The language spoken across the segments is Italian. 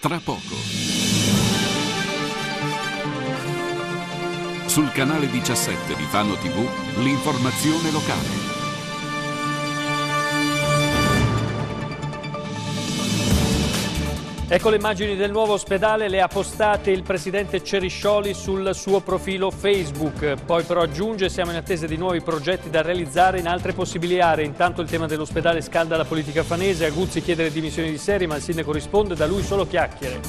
tra poco. Sul canale 17 di Fano TV, l'informazione locale. Ecco le immagini del nuovo ospedale, le ha postate il presidente Ceriscioli sul suo profilo Facebook. Poi però aggiunge siamo in attesa di nuovi progetti da realizzare in altre possibili aree. Intanto il tema dell'ospedale scalda la politica fanese, Aguzzi chiede le dimissioni di serie, ma il sindaco risponde da lui solo chiacchiere.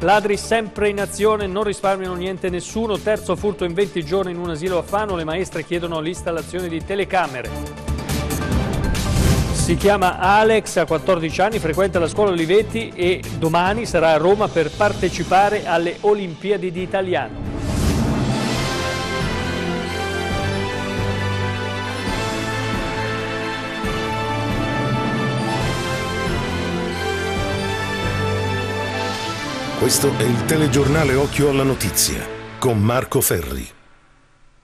Ladri sempre in azione, non risparmiano niente nessuno, terzo furto in 20 giorni in un asilo a Fano, le maestre chiedono l'installazione di telecamere. Si chiama Alex, ha 14 anni, frequenta la scuola Olivetti e domani sarà a Roma per partecipare alle Olimpiadi di Italiano. Questo è il telegiornale Occhio alla Notizia con Marco Ferri.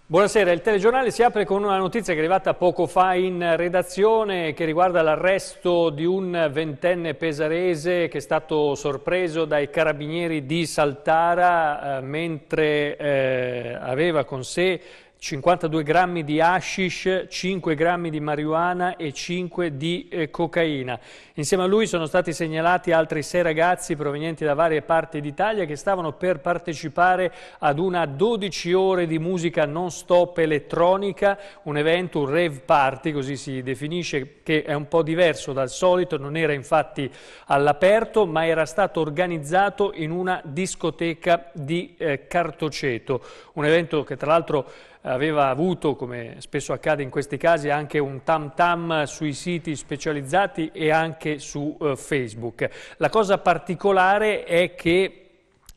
Buonasera, il telegiornale si apre con una notizia che è arrivata poco fa in redazione che riguarda l'arresto di un ventenne pesarese che è stato sorpreso dai carabinieri di Saltara eh, mentre eh, aveva con sé 52 grammi di hashish, 5 grammi di marijuana e 5 di eh, cocaina. Insieme a lui sono stati segnalati altri sei ragazzi provenienti da varie parti d'Italia che stavano per partecipare ad una 12 ore di musica non stop elettronica, un evento, un rave party, così si definisce, che è un po' diverso dal solito, non era infatti all'aperto, ma era stato organizzato in una discoteca di eh, Cartoceto, un evento che tra l'altro aveva avuto, come spesso accade in questi casi, anche un tam tam sui siti specializzati e anche su eh, Facebook. La cosa particolare è che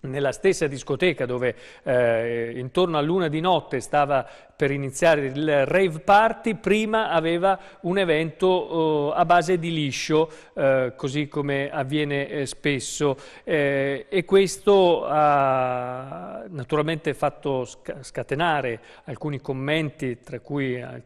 nella stessa discoteca dove eh, intorno a luna di notte stava per iniziare il rave party, prima aveva un evento eh, a base di liscio, eh, così come avviene eh, spesso, eh, e questo ha naturalmente fatto sc scatenare alcuni commenti, tra cui eh,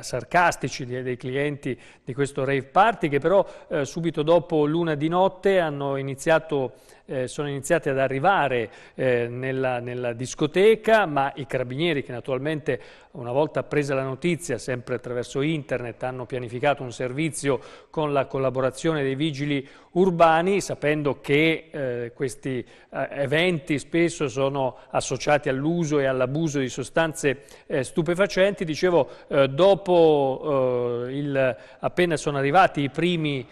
sarcastici dei, dei, clienti di questo rave party, che però subito dopo luna di notte hanno iniziato a eh, sono iniziati ad arrivare eh, nella, nella, discoteca, ma i carabinieri che naturalmente una volta presa la notizia, sempre attraverso internet, hanno pianificato un servizio con la collaborazione dei vigili urbani, sapendo che eh, questi eh, eventi spesso sono associati all'uso e all'abuso di sostanze eh, stupefacenti. Dicevo, eh, dopo il, appena sono arrivati i primi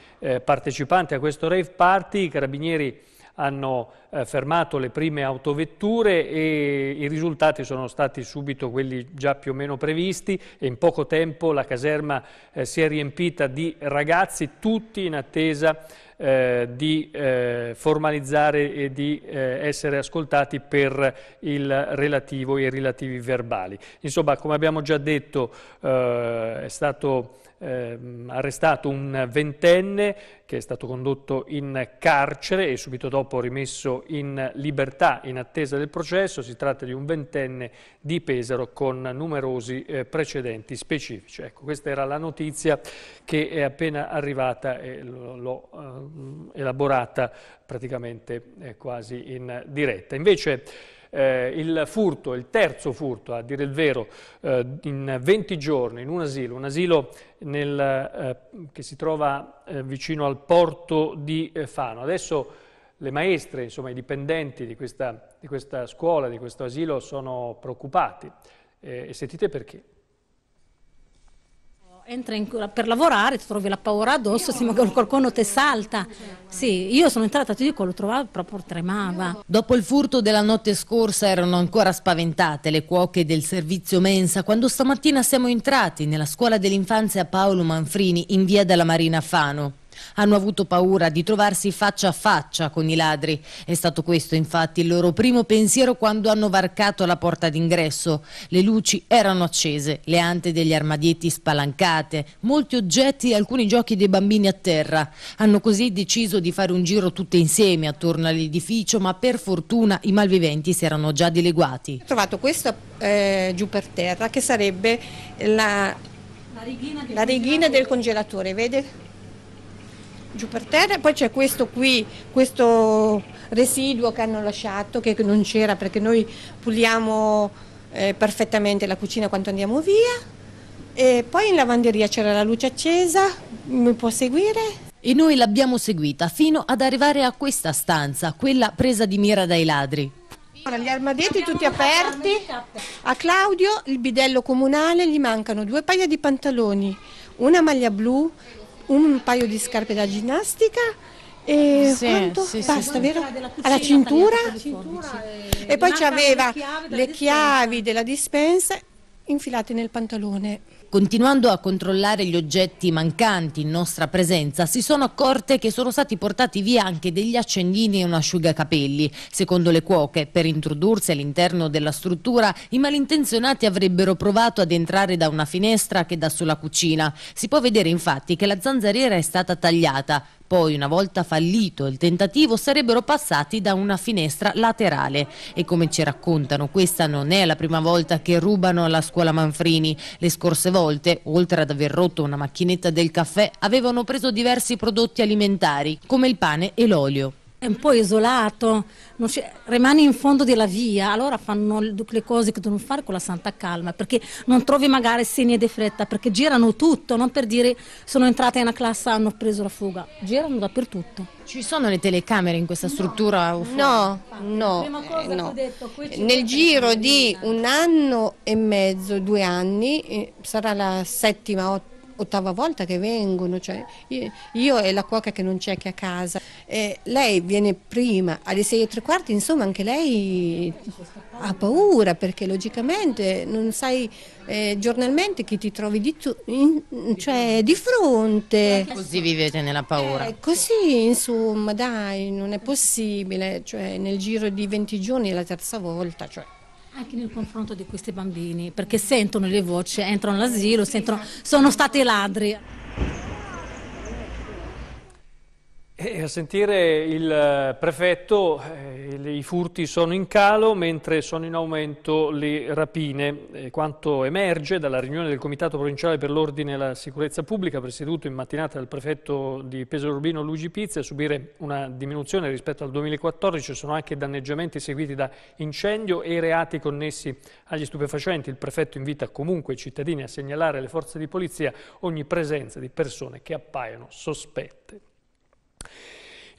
partecipanti a questo rave party, i carabinieri hanno eh, fermato le prime autovetture e i risultati sono stati subito quelli già più o meno previsti e in poco tempo la caserma eh, si è riempita di ragazzi tutti in attesa eh, di eh, formalizzare e di eh, essere ascoltati per il relativo e i relativi verbali. Insomma, come abbiamo già detto, eh, è stato ehm, arrestato un ventenne che è stato condotto in carcere e subito dopo rimesso in libertà in attesa del processo. Si tratta di un ventenne di Pesaro con numerosi eh, precedenti specifici. Ecco, questa era la notizia che è appena arrivata e l'ho eh, elaborata praticamente eh, quasi in diretta. Invece eh, il furto, il terzo furto, a dire il vero, eh, in 20 giorni in un asilo, un asilo nel, eh, che si trova eh, vicino al porto di eh, Fano. Adesso le maestre, insomma i dipendenti di questa, di questa scuola, di questo asilo sono preoccupati eh, e sentite perché entri in, per lavorare, ti trovi la paura addosso, se qualcuno ti salta. Sì, io sono entrata, ti dico, lo trovavo proprio tremava. Dopo il furto della notte scorsa erano ancora spaventate le cuoche del servizio mensa quando stamattina siamo entrati nella scuola dell'infanzia Paolo Manfrini in via della Marina Fano. Hanno avuto paura di trovarsi faccia a faccia con i ladri. È stato questo infatti il loro primo pensiero quando hanno varcato la porta d'ingresso. Le luci erano accese, le ante degli armadietti spalancate, molti oggetti e alcuni giochi dei bambini a terra. Hanno così deciso di fare un giro tutte insieme attorno all'edificio, ma per fortuna i malviventi si erano già dileguati. Ho trovato questa eh, giù per terra che sarebbe la, la, righina, del, la righina congelatore. del congelatore, vede? giù per terra, poi c'è questo qui, questo residuo che hanno lasciato, che non c'era perché noi puliamo eh, perfettamente la cucina quando andiamo via. E poi in lavanderia c'era la luce accesa, mi può seguire? E noi l'abbiamo seguita fino ad arrivare a questa stanza, quella presa di mira dai ladri. gli armadietti tutti aperti. A Claudio, il bidello comunale, gli mancano due paia di pantaloni, una maglia blu, un paio di scarpe da ginnastica e sì, quanto? Sì, Basta, sì, vero? Cucina, Alla cintura? cintura e... e poi aveva le chiavi della dispensa infilati nel pantalone. Continuando a controllare gli oggetti mancanti in nostra presenza, si sono accorte che sono stati portati via anche degli accendini e un asciugacapelli. Secondo le cuoche, per introdursi all'interno della struttura, i malintenzionati avrebbero provato ad entrare da una finestra che dà sulla cucina. Si può vedere infatti che la zanzariera è stata tagliata. Poi, una volta fallito il tentativo, sarebbero passati da una finestra laterale. E come ci raccontano, questa non è la prima volta che rubano alla scuola scuola Manfrini. Le scorse volte, oltre ad aver rotto una macchinetta del caffè, avevano preso diversi prodotti alimentari, come il pane e l'olio è un po' isolato, rimani in fondo della via, allora fanno le cose che devono fare con la santa calma, perché non trovi magari segni di fretta, perché girano tutto, non per dire sono entrata in una classe e hanno preso la fuga, girano dappertutto. Ci sono le telecamere in questa struttura? No, no, no, eh, no. Detto, nel giro di un anno e mezzo, due anni, eh, sarà la settima, otto, ottava volta che vengono, cioè io, io, e la cuoca che non c'è che a casa, eh, lei viene prima alle sei e tre quarti, insomma anche lei ha paura perché logicamente non sai eh, giornalmente chi ti trovi di, tu, in, cioè, di fronte. Così vivete nella paura. Eh, così insomma dai, non è possibile, cioè, nel giro di 20 giorni è la terza volta. Cioè. Anche nel confronto di questi bambini, perché sentono le voci, entrano all'asilo, sentono, sono stati ladri. E a sentire il eh, prefetto eh, i furti sono in calo mentre sono in aumento le rapine. E quanto emerge dalla riunione del Comitato Provinciale per l'Ordine e la Sicurezza Pubblica presieduto in mattinata dal prefetto di Pesaro Urbino Luigi Pizzi a subire una diminuzione rispetto al 2014 sono anche danneggiamenti seguiti da incendio e reati connessi agli stupefacenti. Il prefetto invita comunque i cittadini a segnalare alle forze di polizia ogni presenza di persone che appaiono sospette.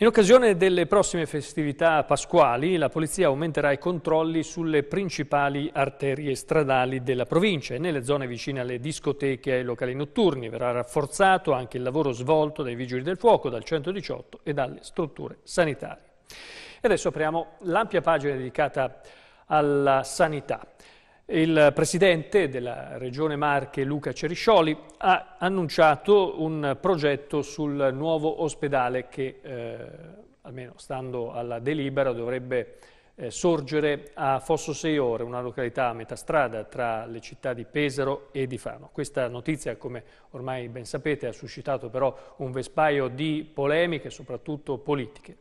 In occasione delle prossime festività pasquali, la polizia aumenterà i controlli sulle principali arterie stradali della provincia e nelle zone vicine alle discoteche e ai locali notturni. Verrà rafforzato anche il lavoro svolto dai vigili del fuoco, dal 118 e dalle strutture sanitarie. E adesso apriamo l'ampia pagina dedicata alla sanità. Il presidente della Regione Marche, Luca Ceriscioli, ha annunciato un progetto sul nuovo ospedale che, eh, almeno stando alla delibera, dovrebbe eh, sorgere a Fosso Seiore, una località a metà strada tra le città di Pesaro e di Fano. Questa notizia, come ormai ben sapete, ha suscitato però un vespaio di polemiche, soprattutto politiche.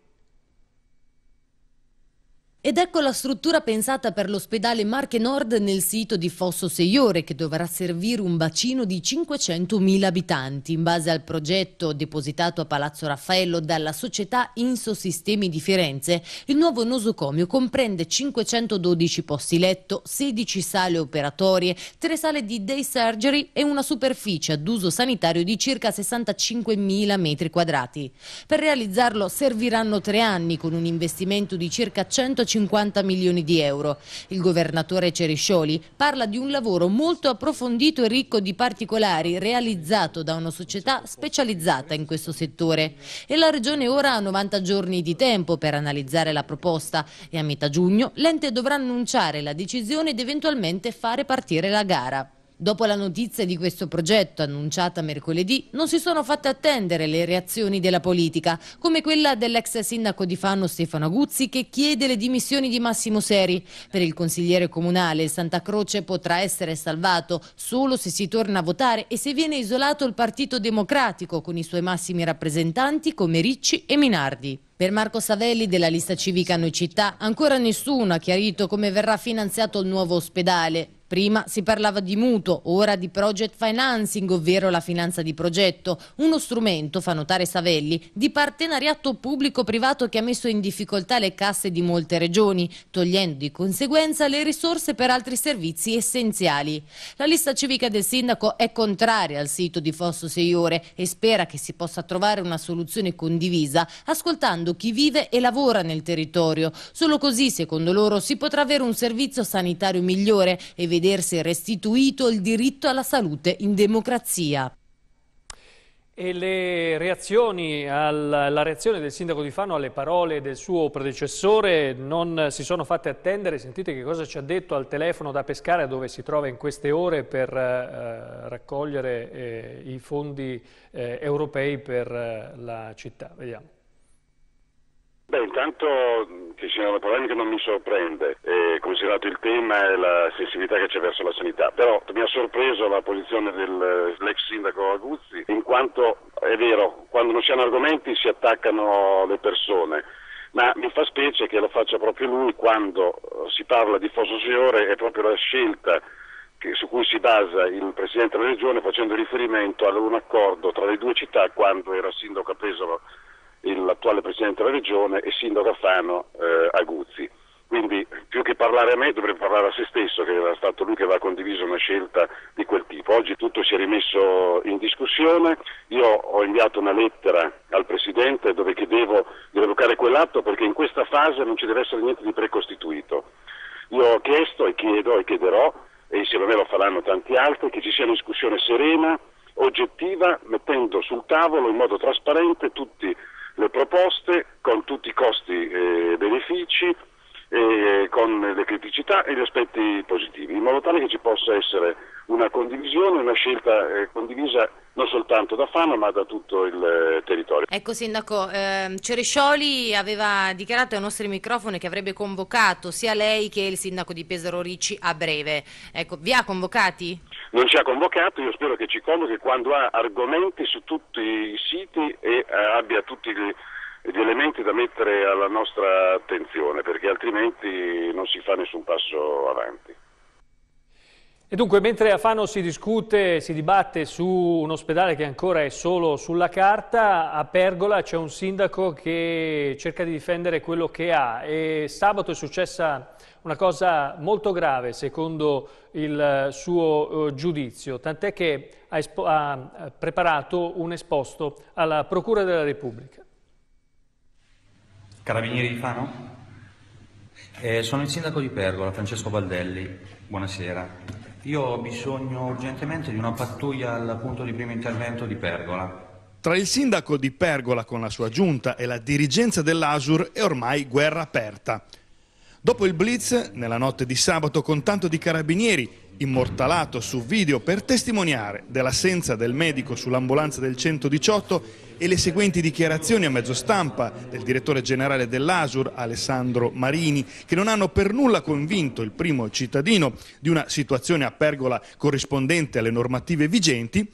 Ed ecco la struttura pensata per l'ospedale Marche Nord nel sito di Fosso Seiore che dovrà servire un bacino di 500.000 abitanti in base al progetto depositato a Palazzo Raffaello dalla società Insosistemi di Firenze. Il nuovo nosocomio comprende 512 posti letto, 16 sale operatorie, 3 sale di day surgery e una superficie ad uso sanitario di circa 65.000 metri quadrati. Per realizzarlo serviranno tre anni con un investimento di circa 150 150 50 milioni di euro. Il governatore Ceriscioli parla di un lavoro molto approfondito e ricco di particolari realizzato da una società specializzata in questo settore. E la Regione ora ha 90 giorni di tempo per analizzare la proposta e a metà giugno l'ente dovrà annunciare la decisione ed eventualmente fare partire la gara. Dopo la notizia di questo progetto annunciata mercoledì, non si sono fatte attendere le reazioni della politica, come quella dell'ex sindaco di Fanno Stefano Aguzzi che chiede le dimissioni di Massimo Seri. Per il consigliere comunale Santa Croce potrà essere salvato solo se si torna a votare e se viene isolato il Partito Democratico con i suoi massimi rappresentanti come Ricci e Minardi. Per Marco Savelli della lista civica Noi Città ancora nessuno ha chiarito come verrà finanziato il nuovo ospedale. Prima si parlava di mutuo, ora di project financing, ovvero la finanza di progetto. Uno strumento, fa notare Savelli, di partenariato pubblico-privato che ha messo in difficoltà le casse di molte regioni, togliendo di conseguenza le risorse per altri servizi essenziali. La lista civica del sindaco è contraria al sito di Fosso 6 ore e spera che si possa trovare una soluzione condivisa, ascoltando chi vive e lavora nel territorio. Solo così, secondo loro, si potrà avere un servizio sanitario migliore e vedersi restituito il diritto alla salute in democrazia. E le reazioni alla, la reazione del sindaco di Fano alle parole del suo predecessore non si sono fatte attendere. Sentite che cosa ci ha detto al telefono da Pescara dove si trova in queste ore per eh, raccogliere eh, i fondi eh, europei per eh, la città. Vediamo. Beh, intanto che ci siano una polemica non mi sorprende, eh, considerato il tema e la sensibilità che c'è verso la sanità, però mi ha sorpreso la posizione dell'ex sindaco Aguzzi, in quanto è vero, quando non si hanno argomenti si attaccano le persone, ma mi fa specie che lo faccia proprio lui quando eh, si parla di Fosso Signore, è proprio la scelta che, su cui si basa il Presidente della Regione facendo riferimento ad un accordo tra le due città quando era sindaco a Pesaro l'attuale Presidente della Regione e Sindaco Alfano eh, Aguzzi. Quindi più che parlare a me dovrebbe parlare a se stesso, che era stato lui che aveva condiviso una scelta di quel tipo. Oggi tutto si è rimesso in discussione, io ho inviato una lettera al Presidente dove chiedevo di revocare quell'atto perché in questa fase non ci deve essere niente di precostituito. Io ho chiesto e chiedo e chiederò, e insieme a me lo faranno tanti altri, che ci sia una discussione serena, oggettiva, mettendo sul tavolo in modo trasparente tutti le proposte con tutti i costi eh, e benefici, e con le criticità e gli aspetti positivi, in modo tale che ci possa essere una condivisione, una scelta eh, condivisa non soltanto da Fano ma da tutto il eh, territorio. Ecco Sindaco, ehm, Cerescioli aveva dichiarato ai nostri microfoni che avrebbe convocato sia lei che il Sindaco di Pesaro Ricci a breve. Ecco, vi ha convocati? non ci ha convocato, io spero che ci convochi quando ha argomenti su tutti i siti e eh, abbia tutti gli, gli, elementi da mettere alla nostra attenzione, perché altrimenti non si fa nessun passo avanti. E dunque, mentre a Fano si discute, si dibatte su un ospedale che ancora è solo sulla carta, a Pergola c'è un sindaco che cerca di difendere quello che ha e sabato è successa una cosa molto grave secondo il eh, suo eh, giudizio, tant'è che ha, ha eh, preparato un esposto alla Procura della Repubblica. Carabinieri di Fano? Eh, sono il sindaco di Pergola, Francesco Baldelli. Buonasera. Io ho bisogno urgentemente di una pattuglia al punto di primo intervento di Pergola. Tra il sindaco di Pergola con la sua giunta e la dirigenza dell'Asur è ormai guerra aperta. Dopo il blitz, nella notte di sabato con tanto di carabinieri immortalato su video per testimoniare dell'assenza del medico sull'ambulanza del 118 e le seguenti dichiarazioni a mezzo stampa del direttore generale dell'Asur, Alessandro Marini, che non hanno per nulla convinto il primo cittadino di una situazione a pergola corrispondente alle normative vigenti,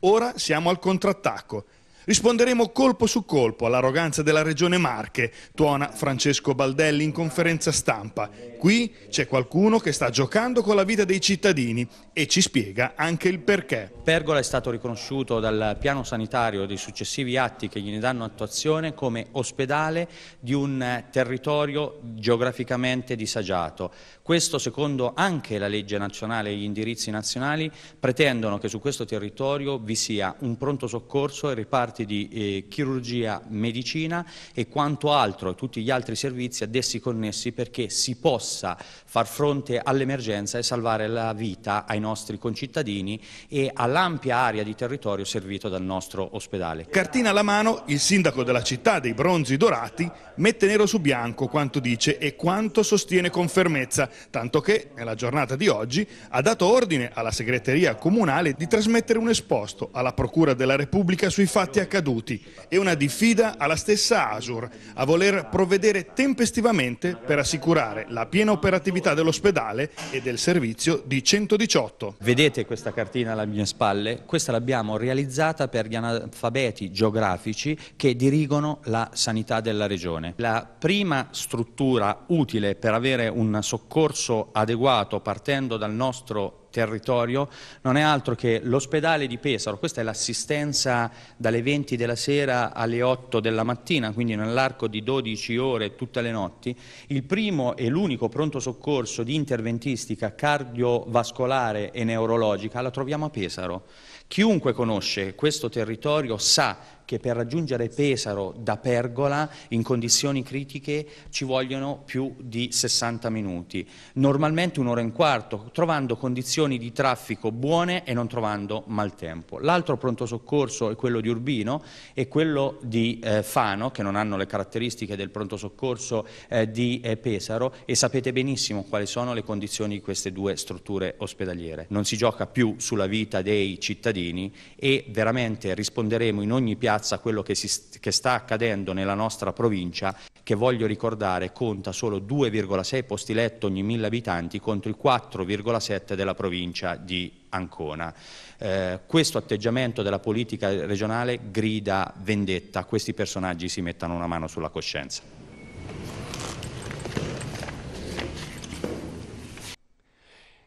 ora siamo al contrattacco Risponderemo colpo su colpo all'arroganza della regione Marche, tuona Francesco Baldelli in conferenza stampa. Qui c'è qualcuno che sta giocando con la vita dei cittadini e ci spiega anche il perché. Pergola è stato riconosciuto dal piano sanitario e dei successivi atti che gliene danno attuazione come ospedale di un territorio geograficamente disagiato. Questo secondo anche la legge nazionale e gli indirizzi nazionali pretendono che su questo territorio vi sia un pronto soccorso e reparti di eh, chirurgia, medicina e quanto altro e tutti gli altri servizi ad essi connessi perché si possa far fronte all'emergenza e salvare la vita ai nostri concittadini e all'ampia area di territorio servito dal nostro ospedale. Cartina alla mano, il sindaco della città dei Bronzi Dorati mette nero su bianco quanto dice e quanto sostiene con fermezza tanto che nella giornata di oggi ha dato ordine alla segreteria comunale di trasmettere un esposto alla Procura della Repubblica sui fatti accaduti e una diffida alla stessa Asur a voler provvedere tempestivamente per assicurare la piena operatività dell'ospedale e del servizio di 118. Vedete questa cartina alle mie spalle? Questa l'abbiamo realizzata per gli analfabeti geografici che dirigono la sanità della regione. La prima struttura utile per avere un soccorso percorso adeguato partendo dal nostro territorio non è altro che l'ospedale di Pesaro, questa è l'assistenza dalle 20 della sera alle 8 della mattina, quindi nell'arco di 12 ore tutte le notti, il primo e l'unico pronto soccorso di interventistica cardiovascolare e neurologica la troviamo a Pesaro. Chiunque conosce questo territorio sa che per raggiungere Pesaro da Pergola in condizioni critiche ci vogliono più di 60 minuti, normalmente un'ora e un quarto, trovando condizioni di traffico buone e non trovando maltempo. L'altro pronto soccorso è quello di Urbino e quello di eh, Fano, che non hanno le caratteristiche del pronto soccorso eh, di eh, Pesaro e sapete benissimo quali sono le condizioni di queste due strutture ospedaliere. Non si gioca più sulla vita dei cittadini e veramente risponderemo in ogni piazza piazza quello che, si, che sta accadendo nella nostra provincia che voglio ricordare conta solo 2,6 posti letto ogni 1000 abitanti contro il 4,7 della provincia di Ancona. Eh, questo atteggiamento della politica regionale grida vendetta, questi personaggi si mettano una mano sulla coscienza.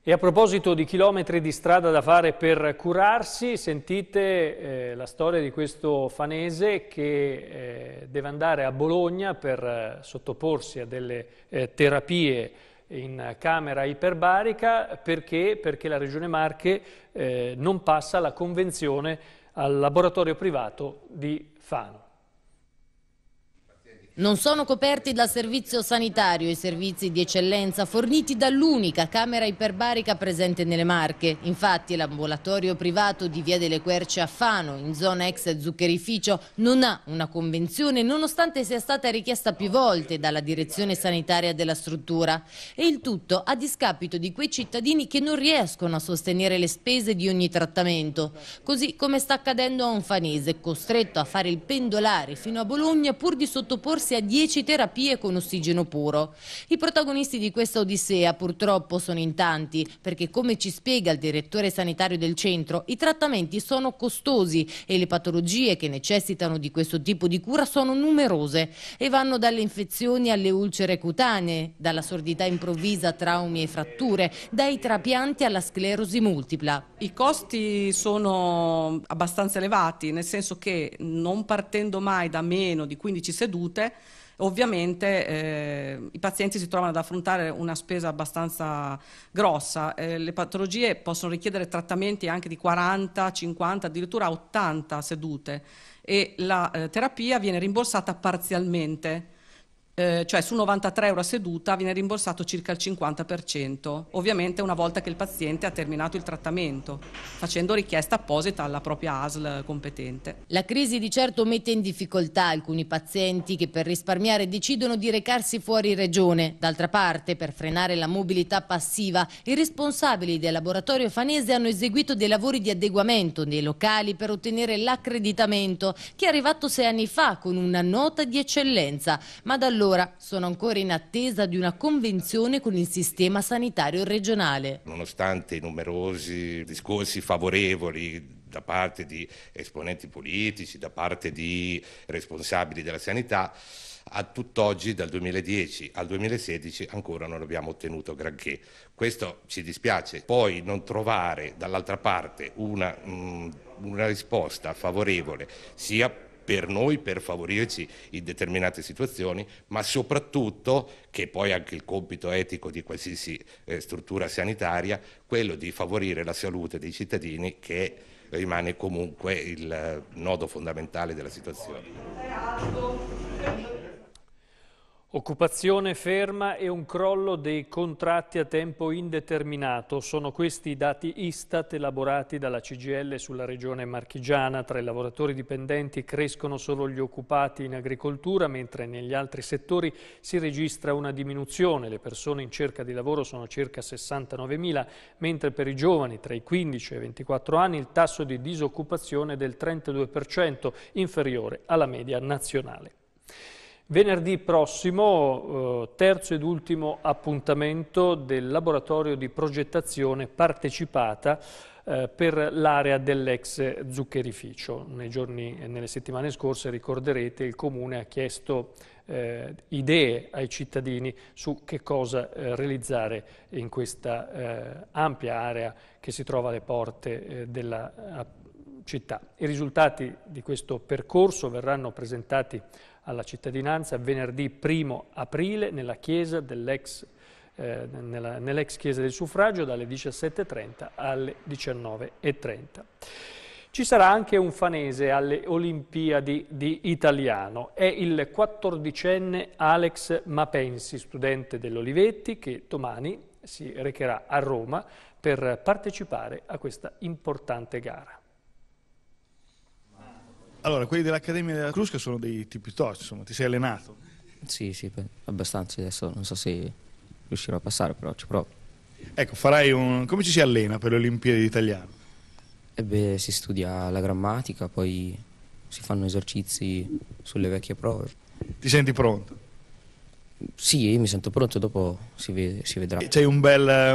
E a proposito di chilometri di strada da fare per curarsi, sentite eh, la storia di questo fanese che eh, deve andare a Bologna per eh, sottoporsi a delle eh, terapie in camera iperbarica perché, perché la Regione Marche eh, non passa la convenzione al laboratorio privato di Fano. Non sono coperti dal servizio sanitario i servizi di eccellenza forniti dall'unica camera iperbarica presente nelle Marche. Infatti l'ambulatorio privato di Via delle Querce a Fano, in zona ex zuccherificio, non ha una convenzione nonostante sia stata richiesta più volte dalla direzione sanitaria della struttura. E il tutto a discapito di quei cittadini che non riescono a sostenere le spese di ogni trattamento. Così come sta accadendo a un fanese, costretto a fare il pendolare fino a Bologna pur di sottoporsi sottoporsi a 10 terapie con ossigeno puro. I protagonisti di questa odissea purtroppo sono in tanti, perché come ci spiega il direttore sanitario del centro, i trattamenti sono costosi e le patologie che necessitano di questo tipo di cura sono numerose e vanno dalle infezioni alle ulcere cutanee, dalla sordità improvvisa a traumi e fratture, dai trapianti alla sclerosi multipla. I costi sono abbastanza elevati, nel senso che non partendo mai da meno di 15 sedute Ovviamente eh, i pazienti si trovano ad affrontare una spesa abbastanza grossa, eh, le patologie possono richiedere trattamenti anche di 40, 50, addirittura 80 sedute e la eh, terapia viene rimborsata parzialmente eh, cioè su 93 euro a seduta viene rimborsato circa il 50%, ovviamente una volta che il paziente ha terminato il trattamento, facendo richiesta apposita alla propria ASL competente. La crisi di certo mette in difficoltà alcuni pazienti che per risparmiare decidono di recarsi fuori regione. D'altra parte, per frenare la mobilità passiva, i responsabili del laboratorio fanese hanno eseguito dei lavori di adeguamento nei locali per ottenere l'accreditamento, che è arrivato sei anni fa con una nota di eccellenza, ma da allora allora, sono ancora in attesa di una convenzione con il sistema sanitario regionale. Nonostante i numerosi discorsi favorevoli da parte di esponenti politici, da parte di responsabili della sanità, a tutt'oggi dal 2010 al 2016 ancora non abbiamo ottenuto granché. Questo ci dispiace. Poi non trovare dall'altra parte una, mm, una risposta favorevole sia per noi, per favorirci in determinate situazioni, ma soprattutto, che poi è anche il compito etico di qualsiasi eh, struttura sanitaria, quello di favorire la salute dei cittadini che rimane comunque il eh, nodo fondamentale della situazione. Occupazione ferma e un crollo dei contratti a tempo indeterminato. Sono questi i dati Istat elaborati dalla CGL sulla regione marchigiana. Tra i lavoratori dipendenti crescono solo gli occupati in agricoltura, mentre negli altri settori si registra una diminuzione. Le persone in cerca di lavoro sono circa 69.000, mentre per i giovani tra i 15 e i 24 anni il tasso di disoccupazione è del 32%, inferiore alla media nazionale. Venerdì prossimo, eh, terzo ed ultimo appuntamento del laboratorio di progettazione partecipata eh, per l'area dell'ex zuccherificio. Nei giorni e nelle settimane scorse ricorderete il Comune ha chiesto eh, idee ai cittadini su che cosa eh, realizzare in questa ampia area che si trova alle porte della città. I risultati di questo percorso verranno presentati alla cittadinanza venerdì 1 aprile nella chiesa dell'ex eh, nell chiesa del suffragio dalle 17.30 alle 19.30. Ci sarà anche un fanese alle Olimpiadi di Italiano. È il quattordicenne Alex Mapensi, studente dell'Olivetti, che domani si recherà a Roma per partecipare a questa importante gara. Allora, quelli dell'Accademia della Crusca sono dei tipi tosti, insomma, ti sei allenato? Sì, sì, abbastanza. Adesso non so se riuscirò a passare, però ci provo. Ecco, farai un... come ci si allena per le Olimpiadi italiane? E eh si studia la grammatica, poi si fanno esercizi sulle vecchie prove. Ti senti pronto? Sì, io mi sento pronto, dopo si, vede, si vedrà. C'hai un, un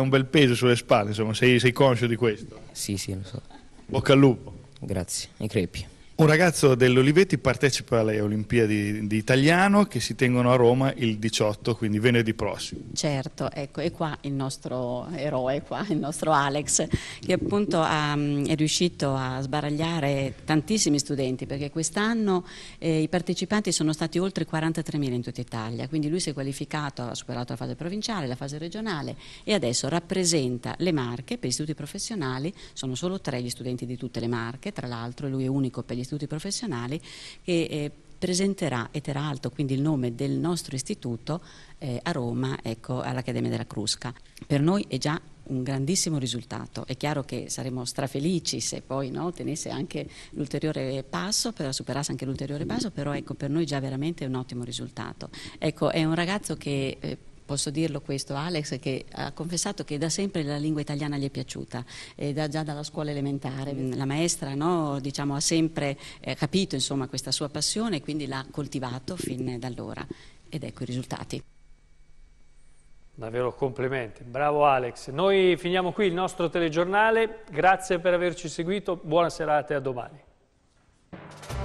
bel, peso sulle spalle, insomma, sei, sei conscio di questo? Sì, sì, lo so. Bocca al lupo. Grazie, i crepi. Un ragazzo dell'Olivetti partecipa alle Olimpiadi di Italiano che si tengono a Roma il 18, quindi venerdì prossimo. Certo, ecco, e qua il nostro eroe, qua, il nostro Alex, che appunto ha, ehm, è riuscito a sbaragliare tantissimi studenti, perché quest'anno eh, i partecipanti sono stati oltre 43.000 in tutta Italia, quindi lui si è qualificato, ha superato la fase provinciale, la fase regionale e adesso rappresenta le Marche per gli istituti professionali, sono solo tre gli studenti di tutte le Marche, tra l'altro lui è unico per gli studenti istituti professionali che eh, presenterà Eteralto, quindi il nome del nostro istituto eh, a Roma, ecco, all'Accademia della Crusca. Per noi è già un grandissimo risultato. È chiaro che saremmo strafelici se poi no, tenesse anche l'ulteriore passo, però superasse anche l'ulteriore passo, però ecco, per noi già veramente è un ottimo risultato. Ecco, è un ragazzo che eh, posso dirlo questo, Alex, che ha confessato che da sempre la lingua italiana gli è piaciuta, eh, da, già dalla scuola elementare. Mm. La maestra no, diciamo, ha sempre eh, capito insomma, questa sua passione e quindi l'ha coltivato fin da allora. Ed ecco i risultati. Davvero complimenti, bravo Alex. Noi finiamo qui il nostro telegiornale, grazie per averci seguito, buona serata e a domani.